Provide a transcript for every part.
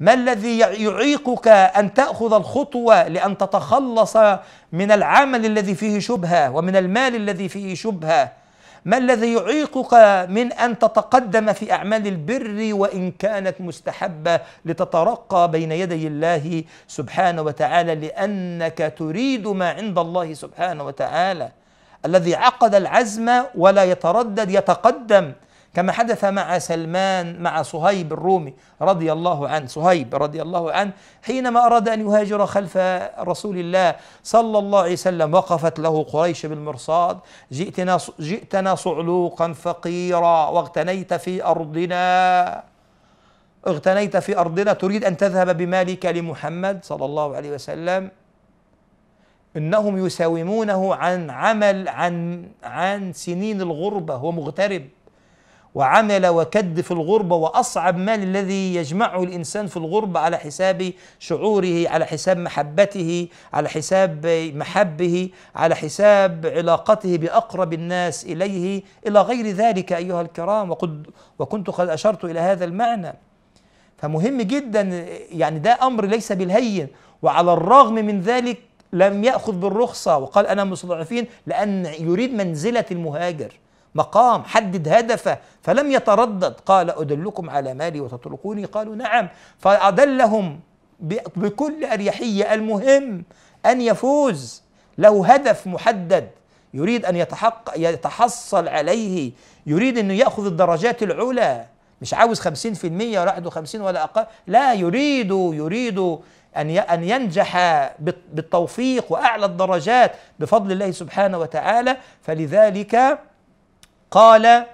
ما الذي يعيقك أن تأخذ الخطوة لأن تتخلص من العمل الذي فيه شبهة ومن المال الذي فيه شبهة ما الذي يعيقك من أن تتقدم في أعمال البر وإن كانت مستحبة لتترقى بين يدي الله سبحانه وتعالى لأنك تريد ما عند الله سبحانه وتعالى الذي عقد العزم ولا يتردد يتقدم كما حدث مع سلمان مع صهيب الرومي رضي الله عنه صهيب رضي الله عنه حينما أراد أن يهاجر خلف رسول الله صلى الله عليه وسلم وقفت له قريش بالمرصاد جئتنا جئتنا صعلوقا فقيرا واغتنيت في أرضنا اغتنيت في أرضنا تريد أن تذهب بمالك لمحمد صلى الله عليه وسلم إنهم يساومونه عن عمل عن عن سنين الغربة هو مغترب وعمل وكد في الغربة وأصعب مال الذي يجمعه الإنسان في الغربة على حساب شعوره على حساب محبته على حساب محبه على حساب علاقته بأقرب الناس إليه إلى غير ذلك أيها الكرام وقد وكنت قد أشرت إلى هذا المعنى فمهم جدا يعني ده أمر ليس بالهين وعلى الرغم من ذلك لم يأخذ بالرخصة وقال أنا مستضعفين لأن يريد منزلة المهاجر مقام حدد هدفه فلم يتردد قال أدلكم على مالي وتتركوني قالوا نعم فأدلهم بكل أريحية المهم أن يفوز له هدف محدد يريد أن يتحقق يتحصل عليه يريد أنه يأخذ الدرجات العلى مش عاوز 50% ولا 51 ولا أقل لا يريد يريد أن أن ينجح بالتوفيق وأعلى الدرجات بفضل الله سبحانه وتعالى فلذلك قال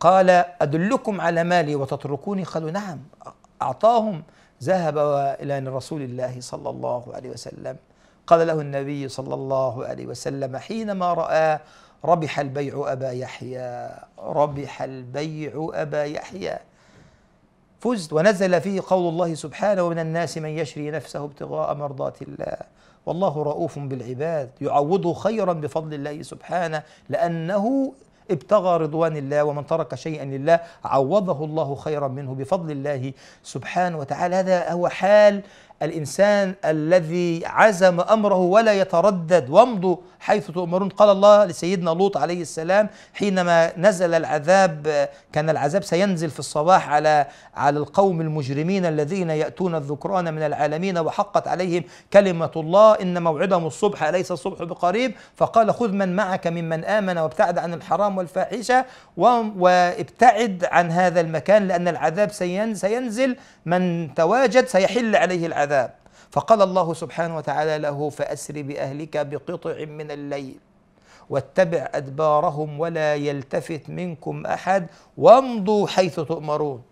قال أدلكم على مالي وتتركوني قالوا نعم أعطاهم ذهب إلى رسول الله صلى الله عليه وسلم قال له النبي صلى الله عليه وسلم حينما رأى ربح البيع أبا يحيى ربح البيع أبا يحيى فزت ونزل فيه قول الله سبحانه ومن الناس من يشري نفسه ابتغاء مرضات الله والله رؤوف بالعباد يعوضه خيرا بفضل الله سبحانه لأنه ابتغى رضوان الله ومن ترك شيئا لله عوضه الله خيرا منه بفضل الله سبحانه وتعالى هذا هو حال الإنسان الذي عزم أمره ولا يتردد وامضوا حيث تؤمرون قال الله لسيدنا لوط عليه السلام حينما نزل العذاب كان العذاب سينزل في الصباح على على القوم المجرمين الذين يأتون الذكران من العالمين وحقت عليهم كلمة الله إن موعدهم الصبح أليس الصبح بقريب فقال خذ من معك ممن آمن وابتعد عن الحرام والفاحشة وابتعد عن هذا المكان لأن العذاب سينزل من تواجد سيحل عليه العذاب العذاب فقال الله سبحانه وتعالى له فأسر بأهلك بقطع من الليل واتبع أدبارهم ولا يلتفت منكم أحد وامضوا حيث تؤمرون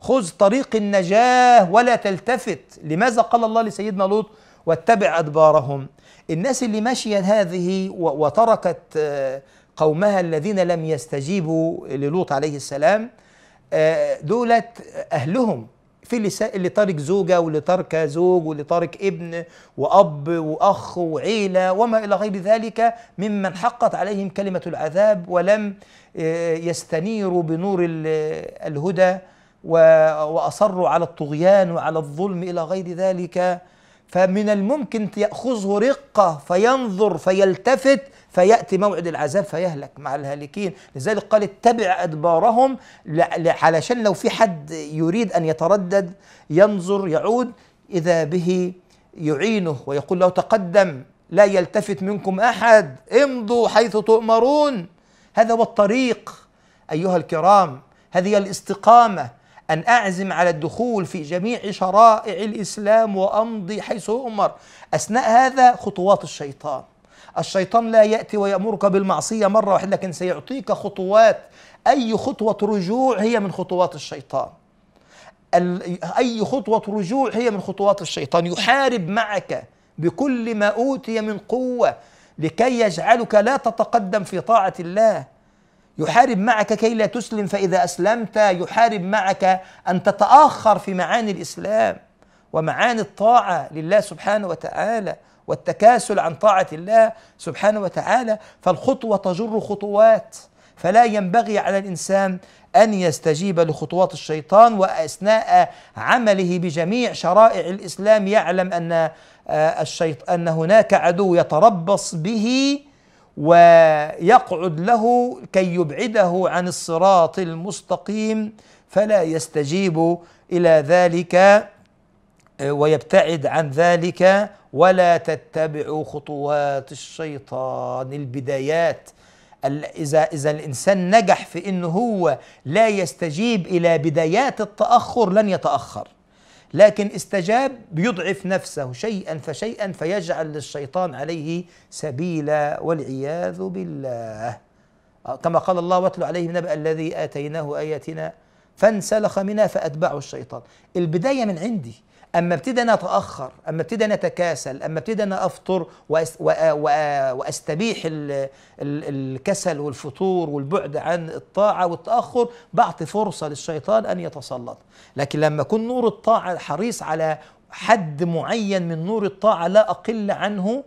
خذ طريق النجاة ولا تلتفت لماذا قال الله لسيدنا لوط واتبع أدبارهم الناس اللي ماشية هذه وتركت آه، قومها الذين لم يستجيبوا للوط عليه السلام آه، دولت أهلهم في اللي, اللي تارك زوجه واللي تارك زوج واللي تارك ابن واب واخ وعيله وما الى غير ذلك ممن حقت عليهم كلمه العذاب ولم آه، يستنيروا بنور الهدى واصروا على الطغيان وعلى الظلم الى غير ذلك فمن الممكن ياخذه رقه فينظر فيلتفت فيأتي موعد العذاب فيهلك مع الهالكين لذلك قال اتبع أدبارهم علشان لو في حد يريد أن يتردد ينظر يعود إذا به يعينه ويقول له تقدم لا يلتفت منكم أحد امضوا حيث تؤمرون هذا هو الطريق أيها الكرام هذه الاستقامة أن أعزم على الدخول في جميع شرائع الإسلام وأمضي حيث أؤمر أثناء هذا خطوات الشيطان الشيطان لا يأتي ويأمرك بالمعصية مرة واحدة لكن سيعطيك خطوات أي خطوة رجوع هي من خطوات الشيطان أي خطوة رجوع هي من خطوات الشيطان يحارب معك بكل ما أوتي من قوة لكي يجعلك لا تتقدم في طاعة الله يحارب معك كي لا تسلم فإذا أسلمت يحارب معك أن تتأخر في معاني الإسلام ومعاني الطاعة لله سبحانه وتعالى والتكاسل عن طاعة الله سبحانه وتعالى فالخطوة تجر خطوات فلا ينبغي على الإنسان أن يستجيب لخطوات الشيطان وأثناء عمله بجميع شرائع الإسلام يعلم أن آه، الشيط أن هناك عدو يتربص به ويقعد له كي يبعده عن الصراط المستقيم فلا يستجيب إلى ذلك ويبتعد عن ذلك ولا تتبعوا خطوات الشيطان البدايات إذا إذا الإنسان نجح في انه هو لا يستجيب إلى بدايات التأخر لن يتأخر لكن استجاب بيضعف نفسه شيئا فشيئا فيجعل للشيطان عليه سبيلا والعياذ بالله كما قال الله واتل عليه نبأ الذي آتيناه آياتنا فانسلخ منها فأتبعه الشيطان البداية من عندي اما ابتدي انا اتاخر اما ابتدي انا اتكاسل اما ابتدي انا افطر واستبيح الكسل والفطور والبعد عن الطاعه والتاخر بعطي فرصه للشيطان ان يتسلط لكن لما اكون نور الطاعه حريص على حد معين من نور الطاعه لا اقل عنه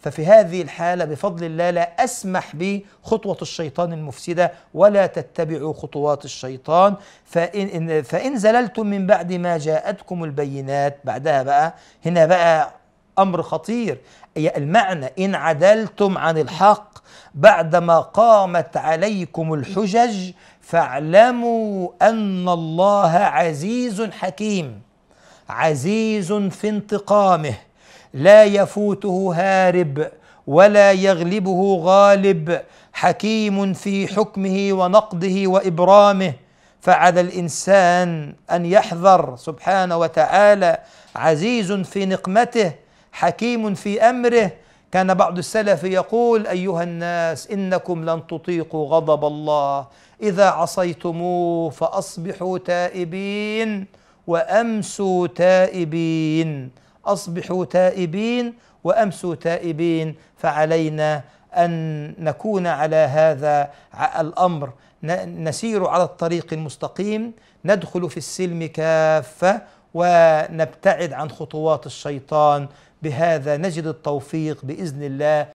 ففي هذه الحالة بفضل الله لا أسمح بخطوة الشيطان المفسدة ولا تتبعوا خطوات الشيطان فإن, فإن زللتم من بعد ما جاءتكم البينات بعدها بقى هنا بقى أمر خطير المعنى إن عدلتم عن الحق بعدما قامت عليكم الحجج فاعلموا أن الله عزيز حكيم عزيز في انتقامه لا يفوته هارب ولا يغلبه غالب حكيم في حكمه ونقضه وابرامه فعلى الانسان ان يحذر سبحانه وتعالى عزيز في نقمته حكيم في امره كان بعض السلف يقول ايها الناس انكم لن تطيقوا غضب الله اذا عصيتموه فاصبحوا تائبين وامسوا تائبين أصبحوا تائبين وأمسوا تائبين فعلينا أن نكون على هذا الأمر نسير على الطريق المستقيم ندخل في السلم كافة ونبتعد عن خطوات الشيطان بهذا نجد التوفيق بإذن الله